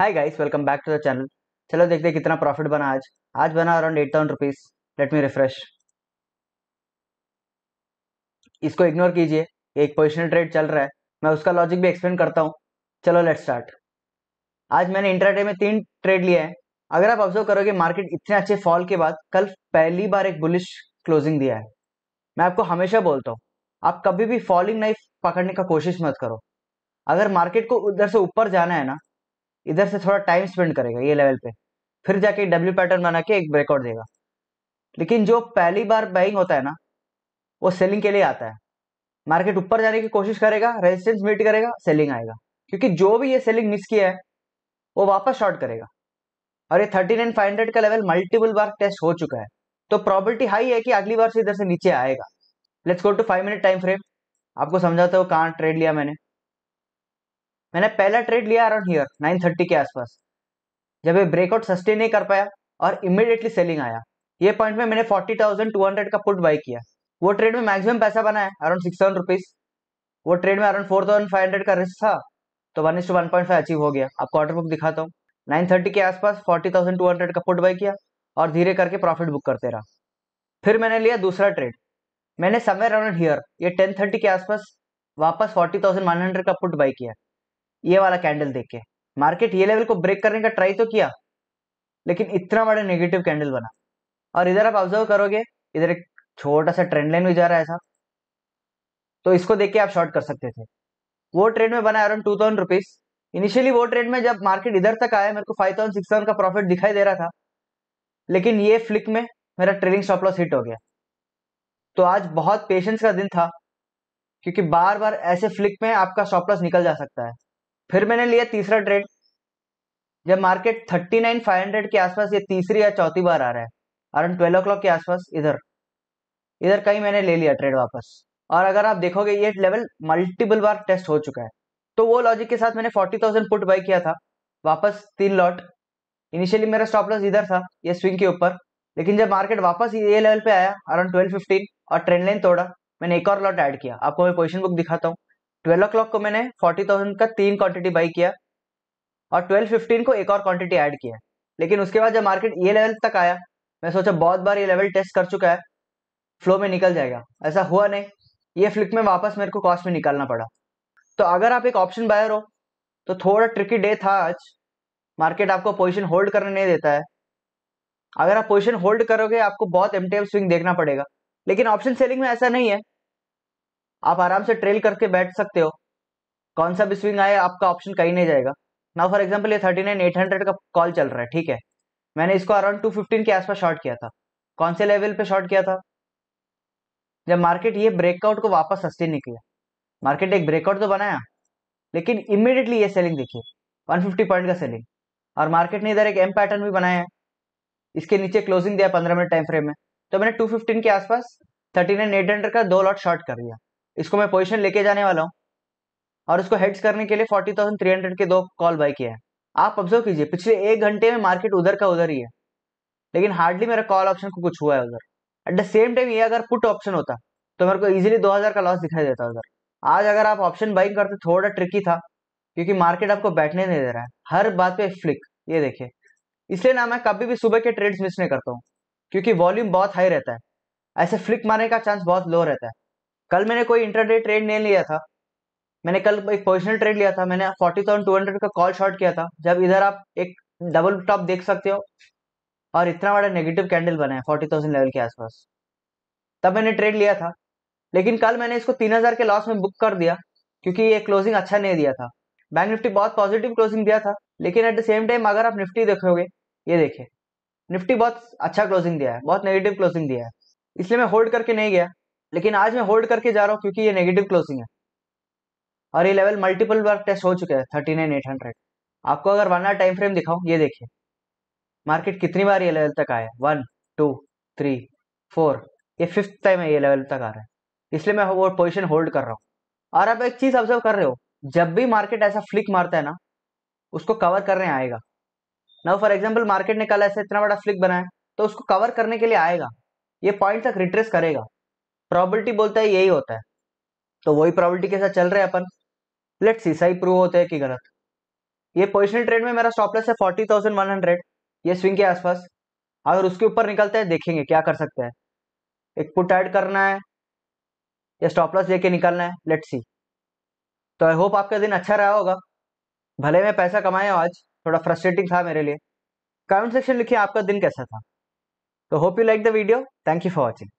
hi guys welcome back to the channel चलो देखते हैं कितना प्रॉफिट बना आज आज बना around eight thousand rupees let me refresh इसको इग्नोर कीजिए एक पोजिशनल ट्रेड चल रहा है मैं उसका लॉजिक भी एक्सप्लेन करता हूँ चलो लेट स्टार्ट आज मैंने इंटरडे में तीन ट्रेड लिए है अगर आप ऑब्जर्व करोगे मार्केट इतने अच्छे फॉल के बाद कल पहली बार एक बुलिश क्लोजिंग दिया है मैं आपको हमेशा बोलता हूँ आप कभी भी फॉलिंग नाइफ पकड़ने का कोशिश मत करो अगर मार्केट को उधर से ऊपर जाना है ना इधर से थोड़ा टाइम स्पेंड करेगा ये लेवल पे फिर जाके डब्ल्यू पैटर्न बना के एक ब्रेकआउट देगा लेकिन जो पहली बार बाइंग होता है ना वो सेलिंग के लिए आता है मार्केट ऊपर जाने की कोशिश करेगा रेजिस्टेंस मीट करेगा सेलिंग आएगा क्योंकि जो भी ये सेलिंग मिस किया है वो वापस शॉर्ट करेगा और ये थर्टी नाइन फाइव हंड्रेड का लेवल मल्टीपल बार टेस्ट हो चुका है तो प्रॉबलिटी हाई है कि अगली बार से इधर से नीचे आएगा let's go to five minute time frame आपको समझाता हूँ कहाँ ट्रेड लिया मैंने मैंने पहला ट्रेड लिया अराउंड हियर 930 के आसपास जब ये ब्रेकआउट सस्टेन नहीं कर पाया और इमिडिएटली सेलिंग आया ये पॉइंट में मैंने 40,200 का पुट बाई किया वो ट्रेड में मैक्सिमम पैसा बना है अराउंड सिक्स थाउजेंड रुपीज वो ट्रेड में around four thousand five hundred का रिस्क था तो one is to one point five achieve हो गया आपको ऑर्डर बुक दिखाता हूँ नाइन थर्टी के आसपास फोर्टी थाउजेंड टू हंड्रेड का पुट बाई किया और धीरे करके प्रॉफिट बुक करते रहा फिर मैंने लिया दूसरा ट्रेड मैंने समय अराउंड हियर ये टेन थर्टी के आसपास वापस फोर्टी थाउजेंड वन हंड्रेड का पुट बाई किया ये वाला कैंडल देख के मार्केट ये लेवल को ब्रेक करने का ट्राई तो किया लेकिन इतना बड़ा नेगेटिव कैंडल बना और इधर आप ऑब्जर्व करोगे इधर एक छोटा सा ट्रेंड लाइन भी जा रहा है ऐसा तो इसको देख के आप शॉर्ट कर सकते थे वो ट्रेड में बना around two thousand rupees initially वो ट्रेड में जब मार्केट इधर तक आया मेरे को फाइव थाउजेंड सिक्स थाउजेंड का प्रॉफिट दिखाई दे रहा था लेकिन ये फ्लिक में मेरा ट्रेडिंग स्टॉप लॉस हिट हो गया तो आज बहुत पेशेंस का दिन था क्योंकि बार बार ऐसे फ्लिक में आपका स्टॉप लॉस निकल जा सकता है फिर मैंने लिया तीसरा ट्रेड जब market thirty nine five hundred के आसपास ये तीसरी या चौथी बार आ रहा है अराउंड ट्वेल्व ओ क्लॉक के आसपास इधर इधर कहीं मैंने ले लिया ट्रेड वापस और अगर आप देखोगे ये लेवल मल्टीपल बार टेस्ट हो चुका है तो वो लॉजिक के साथ मैंने फोर्टी थाउजेंड पुट बाई किया था वापस तीन लॉट इनिशियली मेरा स्टॉप लॉस इधर था ये स्विंग के ऊपर लेकिन जब मार्केट वापस ये लेवल पे आया अराउंड ट्वेल्व फिफ्टीन और ट्रेंड लाइन तोड़ा मैंने एक और लॉट ऐड किया आपको मैं पोजिशन बुक दिखाता हूँ ट्वेल्व ओ क्लॉक को मैंने फोर्टी थाउजेंड का तीन क्वांटिटी बाई किया और ट्वेल्व फिफ्टीन को एक और क्वांटिटी ऐड किया लेकिन उसके बाद जब मार्केट ये लेवल तक आया मैं सोचा बहुत बार ये लेवल टेस्ट कर चुका है फ्लो में निकल जाएगा ऐसा हुआ नहीं ये फ्लिक में वापस मेरे को कॉस्ट में निकालना पड़ा तो अगर आप एक ऑप्शन बायर हो तो थोड़ा ट्रिकी डे था आज मार्केट आपको पोजिशन होल्ड करने नहीं देता है अगर आप पोजिशन होल्ड करोगे आपको बहुत एम स्विंग देखना पड़ेगा लेकिन ऑप्शन सेलिंग में ऐसा नहीं है आप आराम से ट्रेल करके बैठ सकते हो कौन सा भी स्विंग आए आपका ऑप्शन कहीं नहीं जाएगा ना फॉर एग्जाम्पल ये थर्टी नाइन एट हंड्रेड का कॉल चल रहा है ठीक है मैंने इसको अराउंड टू फिफ्टीन के आसपास शॉर्ट किया था कौन से लेवल पे शॉर्ट किया था जब मार्केट ये ब्रेकआउट को वापस सस्टेन निकला मार्केट एक ब्रेकआउट तो बनाया लेकिन इमिडिएटली ये सेलिंग देखिए फिफ्टी पॉइंट का सेलिंग और मार्केट ने इधर एक एम पैटर्न भी बनाया है इसके नीचे क्लोजिंग दिया पंद्रह मिनट टाइम फ्रेम में तो मैंने फिफ्टीन के आसपास थर्टी नाइन एट हंड्रेड का दो लॉट शॉर्ट कर दिया इसको मैं पोजिशन लेके जाने वाला हूँ और इसको हेड्स करने के लिए फोर्टी थाउजेंड थ्री हंड्रेड के दो कॉल बाय किया है आप ऑब्जर्व कीजिए पिछले एक घंटे में मार्केट उधर का उधर ही है लेकिन हार्डली मेरा कॉल ऑप्शन को कुछ हुआ है उधर एट द सेम टाइम ये अगर पुट ऑप्शन होता तो मेरे को इजीली 2000 का लॉस दिखाई देता उधर आज अगर आप ऑप्शन बाइंग करते थोड़ा ट्रिकी था क्योंकि मार्केट आपको बैठने नहीं दे रहा है हर बात पे फ्लिक ये देखिए इसलिए ना मैं कभी भी सुबह के ट्रेड्स मिस नहीं करता हूँ क्योंकि वॉल्यूम बहुत हाई रहता है ऐसे फ्लिक मारने का चांस बहुत लो रहता है कल मैंने कोई इंटरडे ट्रेड नहीं लिया था मैंने कल एक पोजिशनल ट्रेड लिया था मैंने फोर्टी थाउजेंड टू हंड्रेड का कॉल शॉर्ट किया था जब इधर आप एक डबल टॉप देख सकते हो और इतना बड़ा नेगेटिव कैंडल बना है फोर्टी थाउजेंड लेवल के आसपास तब मैंने ट्रेड लिया था लेकिन कल मैंने इसको तीन हजार के लॉस में बुक कर दिया क्योंकि ये क्लोजिंग अच्छा नहीं दिया था बैंक निफ्टी बहुत पॉजिटिव क्लोजिंग दिया था लेकिन एट द सेम टाइम अगर आप निफ्टी देखोगे ये देखिए निफ्टी बहुत अच्छा क्लोजिंग दिया है बहुत नेगेटिव क्लोजिंग दिया है इसलिए मैं होल्ड करके नहीं गया लेकिन आज मैं होल्ड करके जा रहा हूँ क्योंकि ये नेगेटिव क्लोजिंग है और ये लेवल मल्टीपल बार टेस्ट हो चुका है थर्टी नाइन एट हंड्रेड आपको अगर वन आर टाइम फ्रेम दिखाऊं ये देखिए मार्केट कितनी बार ये लेवल तक आया वन टू थ्री फोर ये फिफ्थ टाइम है ये लेवल तक आ रहा है इसलिए मैं वो पोजिशन होल्ड कर रहा हूँ और आप एक चीज ऑब्जर्व कर रहे हो जब भी मार्केट ऐसा फ्लिक मारता है ना उसको कवर करने आएगा नाउ फॉर एग्जाम्पल मार्केट ने कल ऐसा इतना बड़ा फ्लिक बनाया तो उसको कवर करने के लिए आएगा ये पॉइंट तक रिट्रेस करेगा प्रॉबिलिटी बोलता है यही होता है तो वही प्रॉबिलिटी के साथ चल रहे हैं अपन लेट सी सही प्रूव होते हैं कि गलत ये पोजिशनल ट्रेड में मेरा स्टॉप लेस है फोर्टी थाउजेंड वन हंड्रेड ये स्विंग के आसपास अगर उसके ऊपर निकलते हैं देखेंगे क्या कर सकते हैं एक पुट ऐड करना है या स्टॉप लॉस लेके निकलना है लेट सी तो आई होप आपका दिन अच्छा रहा होगा भले मैं पैसा कमाया आज थोड़ा फ्रस्ट्रेटिंग था मेरे लिए कमेंट सेक्शन लिखिए आपका दिन कैसा था तो hope you like the video thank you for watching